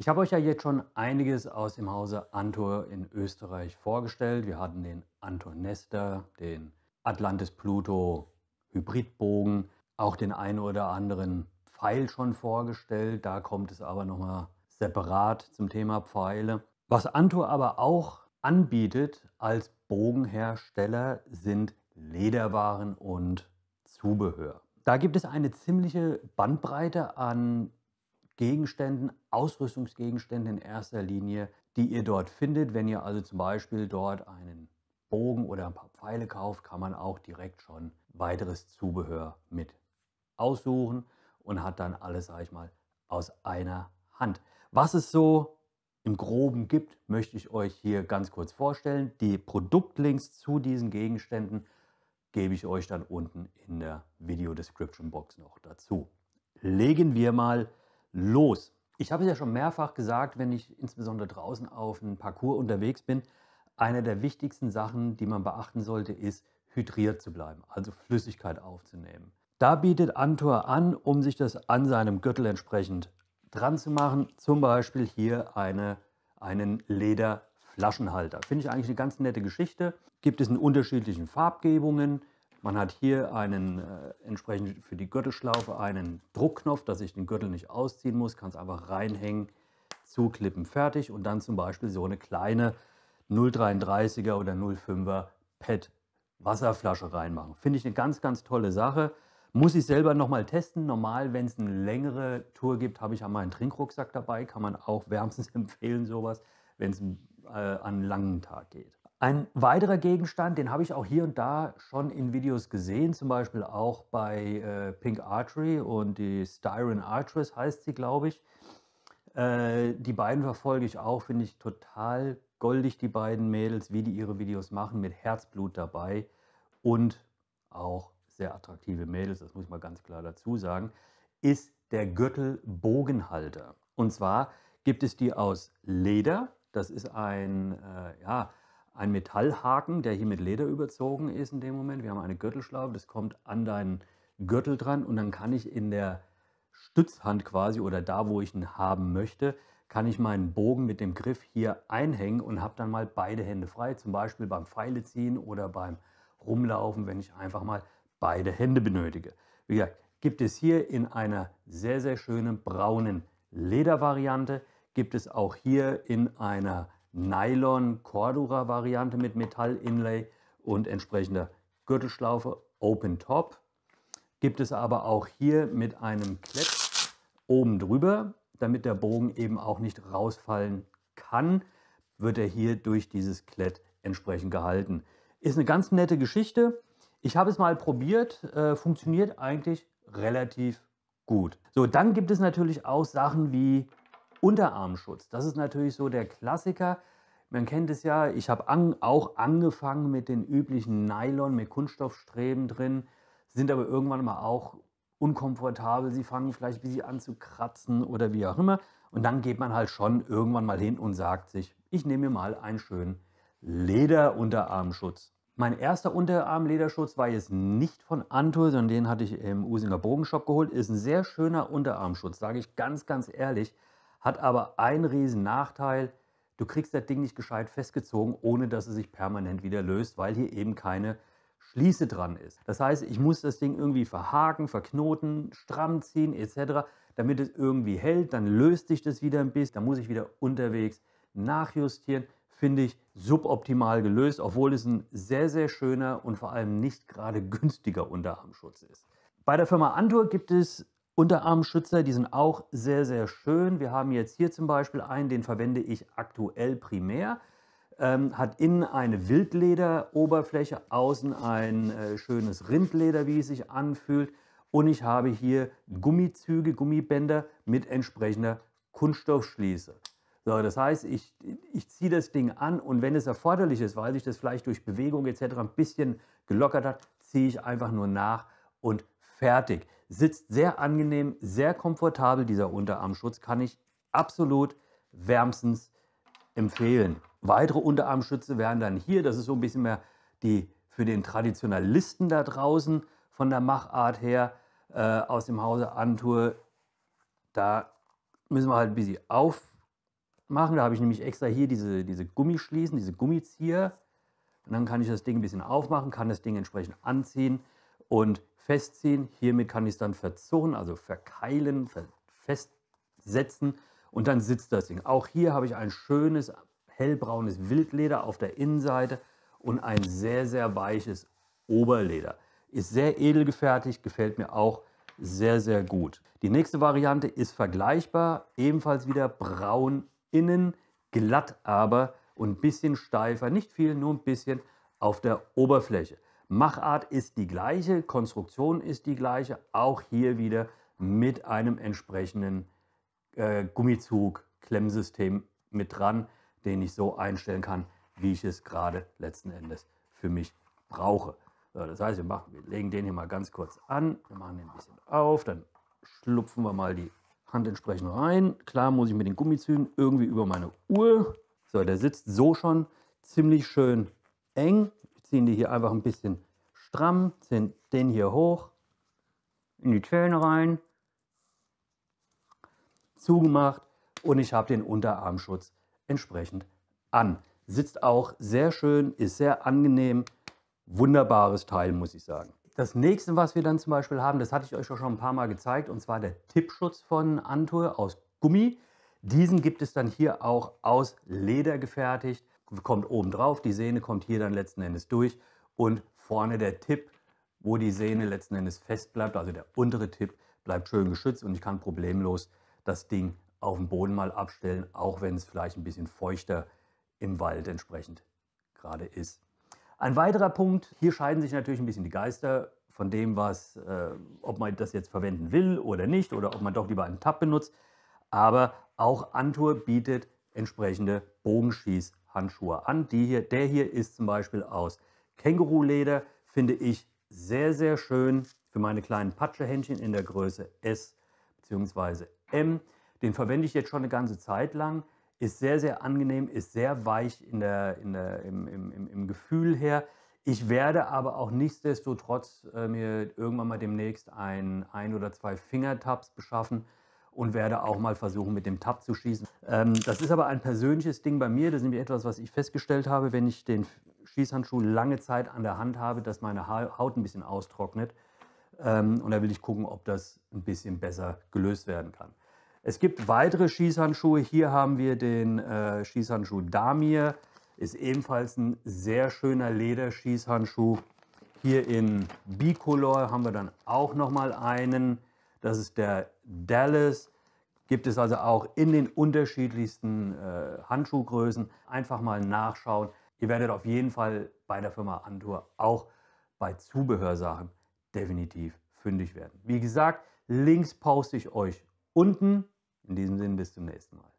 Ich habe euch ja jetzt schon einiges aus dem Hause Antor in Österreich vorgestellt. Wir hatten den Antor Nester, den Atlantis Pluto Hybridbogen, auch den einen oder anderen Pfeil schon vorgestellt. Da kommt es aber nochmal separat zum Thema Pfeile. Was Antor aber auch anbietet als Bogenhersteller sind Lederwaren und Zubehör. Da gibt es eine ziemliche Bandbreite an Gegenständen, Ausrüstungsgegenständen in erster Linie, die ihr dort findet. Wenn ihr also zum Beispiel dort einen Bogen oder ein paar Pfeile kauft, kann man auch direkt schon weiteres Zubehör mit aussuchen und hat dann alles, sage ich mal, aus einer Hand. Was es so im Groben gibt, möchte ich euch hier ganz kurz vorstellen. Die Produktlinks zu diesen Gegenständen gebe ich euch dann unten in der Video Description Box noch dazu. Legen wir mal los. Ich habe es ja schon mehrfach gesagt, wenn ich insbesondere draußen auf einem Parcours unterwegs bin, eine der wichtigsten Sachen, die man beachten sollte, ist, hydriert zu bleiben, also Flüssigkeit aufzunehmen. Da bietet Antor an, um sich das an seinem Gürtel entsprechend dran zu machen, zum Beispiel hier eine, einen Lederflaschenhalter. Finde ich eigentlich eine ganz nette Geschichte. Gibt es in unterschiedlichen Farbgebungen. Man hat hier einen äh, entsprechend für die Gürtelschlaufe einen Druckknopf, dass ich den Gürtel nicht ausziehen muss, kann es einfach reinhängen, zuklippen, fertig und dann zum Beispiel so eine kleine 0,33er oder 0,5er PET Wasserflasche reinmachen. Finde ich eine ganz, ganz tolle Sache. Muss ich selber nochmal testen. Normal, wenn es eine längere Tour gibt, habe ich ja meinen Trinkrucksack dabei. Kann man auch wärmstens empfehlen, sowas, wenn es äh, an einen langen Tag geht. Ein weiterer Gegenstand, den habe ich auch hier und da schon in Videos gesehen, zum Beispiel auch bei äh, Pink Archery und die Styron Archers heißt sie, glaube ich. Äh, die beiden verfolge ich auch, finde ich total goldig, die beiden Mädels, wie die ihre Videos machen, mit Herzblut dabei und auch sehr attraktive Mädels, das muss ich mal ganz klar dazu sagen, ist der Gürtelbogenhalter. Und zwar gibt es die aus Leder, das ist ein, äh, ja, ein Metallhaken, der hier mit Leder überzogen ist in dem Moment. Wir haben eine Gürtelschlaufe, das kommt an deinen Gürtel dran und dann kann ich in der Stützhand quasi oder da, wo ich ihn haben möchte, kann ich meinen Bogen mit dem Griff hier einhängen und habe dann mal beide Hände frei, zum Beispiel beim Pfeile ziehen oder beim Rumlaufen, wenn ich einfach mal beide Hände benötige. Wie gesagt, gibt es hier in einer sehr, sehr schönen braunen Ledervariante, gibt es auch hier in einer Nylon-Cordura-Variante mit Metall-Inlay und entsprechender Gürtelschlaufe Open Top. Gibt es aber auch hier mit einem Klett oben drüber, damit der Bogen eben auch nicht rausfallen kann, wird er hier durch dieses Klett entsprechend gehalten. Ist eine ganz nette Geschichte. Ich habe es mal probiert, äh, funktioniert eigentlich relativ gut. So, dann gibt es natürlich auch Sachen wie Unterarmschutz. Das ist natürlich so der Klassiker. Man kennt es ja, ich habe an, auch angefangen mit den üblichen Nylon, mit Kunststoffstreben drin, sind aber irgendwann mal auch unkomfortabel. Sie fangen vielleicht ein bisschen an zu kratzen oder wie auch immer. Und dann geht man halt schon irgendwann mal hin und sagt sich, ich nehme mir mal einen schönen Lederunterarmschutz. Mein erster Unterarmlederschutz war jetzt nicht von Antur, sondern den hatte ich im Usinger Bogenshop geholt. Ist ein sehr schöner Unterarmschutz, sage ich ganz, ganz ehrlich hat aber einen riesen Nachteil. Du kriegst das Ding nicht gescheit festgezogen, ohne dass es sich permanent wieder löst, weil hier eben keine Schließe dran ist. Das heißt, ich muss das Ding irgendwie verhaken, verknoten, stramm ziehen etc., damit es irgendwie hält. Dann löst sich das wieder ein bisschen, dann muss ich wieder unterwegs nachjustieren. Finde ich suboptimal gelöst, obwohl es ein sehr, sehr schöner und vor allem nicht gerade günstiger Unterarmschutz ist. Bei der Firma Antur gibt es Unterarmschützer, die sind auch sehr, sehr schön. Wir haben jetzt hier zum Beispiel einen, den verwende ich aktuell primär. Ähm, hat innen eine Wildlederoberfläche, außen ein äh, schönes Rindleder, wie es sich anfühlt. Und ich habe hier Gummizüge, Gummibänder mit entsprechender Kunststoffschließe. So, das heißt, ich, ich ziehe das Ding an und wenn es erforderlich ist, weil sich das vielleicht durch Bewegung etc. ein bisschen gelockert hat, ziehe ich einfach nur nach und fertig. Sitzt sehr angenehm, sehr komfortabel dieser Unterarmschutz, kann ich absolut wärmstens empfehlen. Weitere Unterarmschütze wären dann hier, das ist so ein bisschen mehr die für den Traditionalisten da draußen von der Machart her äh, aus dem Hause Antur. Da müssen wir halt ein bisschen aufmachen. Da habe ich nämlich extra hier diese, diese Gummischließen, diese Gummizieher. Und dann kann ich das Ding ein bisschen aufmachen, kann das Ding entsprechend anziehen und festziehen. Hiermit kann ich es dann verzurren, also verkeilen, festsetzen und dann sitzt das Ding. Auch hier habe ich ein schönes hellbraunes Wildleder auf der Innenseite und ein sehr, sehr weiches Oberleder. Ist sehr edel gefertigt, gefällt mir auch sehr, sehr gut. Die nächste Variante ist vergleichbar, ebenfalls wieder braun innen, glatt aber und ein bisschen steifer, nicht viel, nur ein bisschen auf der Oberfläche. Machart ist die gleiche, Konstruktion ist die gleiche, auch hier wieder mit einem entsprechenden äh, Gummizug, Klemmsystem mit dran, den ich so einstellen kann, wie ich es gerade letzten Endes für mich brauche. So, das heißt, wir, machen, wir legen den hier mal ganz kurz an, wir machen den ein bisschen auf, dann schlupfen wir mal die Hand entsprechend rein. Klar muss ich mit den Gummizügen irgendwie über meine Uhr. So, der sitzt so schon ziemlich schön eng ziehen die hier einfach ein bisschen stramm, ziehen den hier hoch, in die Zähne rein, zugemacht und ich habe den Unterarmschutz entsprechend an. Sitzt auch sehr schön, ist sehr angenehm, wunderbares Teil, muss ich sagen. Das nächste, was wir dann zum Beispiel haben, das hatte ich euch ja schon ein paar Mal gezeigt, und zwar der Tippschutz von Antur aus Gummi. Diesen gibt es dann hier auch aus Leder gefertigt kommt oben drauf, die Sehne kommt hier dann letzten Endes durch und vorne der Tipp, wo die Sehne letzten Endes fest bleibt, also der untere Tipp bleibt schön geschützt und ich kann problemlos das Ding auf dem Boden mal abstellen, auch wenn es vielleicht ein bisschen feuchter im Wald entsprechend gerade ist. Ein weiterer Punkt, hier scheiden sich natürlich ein bisschen die Geister von dem, was, äh, ob man das jetzt verwenden will oder nicht oder ob man doch lieber einen Tab benutzt. Aber auch Antur bietet entsprechende Bogenschieß Handschuhe an. Die hier, der hier ist zum Beispiel aus Känguruleder, finde ich sehr, sehr schön für meine kleinen Patschehändchen in der Größe S bzw. M. Den verwende ich jetzt schon eine ganze Zeit lang. Ist sehr, sehr angenehm, ist sehr weich in der, in der, im, im, im, im Gefühl her. Ich werde aber auch nichtsdestotrotz äh, mir irgendwann mal demnächst ein, ein oder zwei Fingertabs beschaffen, und werde auch mal versuchen, mit dem Tab zu schießen. Ähm, das ist aber ein persönliches Ding bei mir. Das ist nämlich etwas, was ich festgestellt habe, wenn ich den Schießhandschuh lange Zeit an der Hand habe, dass meine Haut ein bisschen austrocknet. Ähm, und da will ich gucken, ob das ein bisschen besser gelöst werden kann. Es gibt weitere Schießhandschuhe. Hier haben wir den äh, Schießhandschuh Damir. Ist ebenfalls ein sehr schöner Lederschießhandschuh. Hier in Bicolor haben wir dann auch nochmal einen das ist der Dallas. Gibt es also auch in den unterschiedlichsten äh, Handschuhgrößen. Einfach mal nachschauen. Ihr werdet auf jeden Fall bei der Firma Antur auch bei Zubehörsachen definitiv fündig werden. Wie gesagt, Links poste ich euch unten. In diesem Sinne, bis zum nächsten Mal.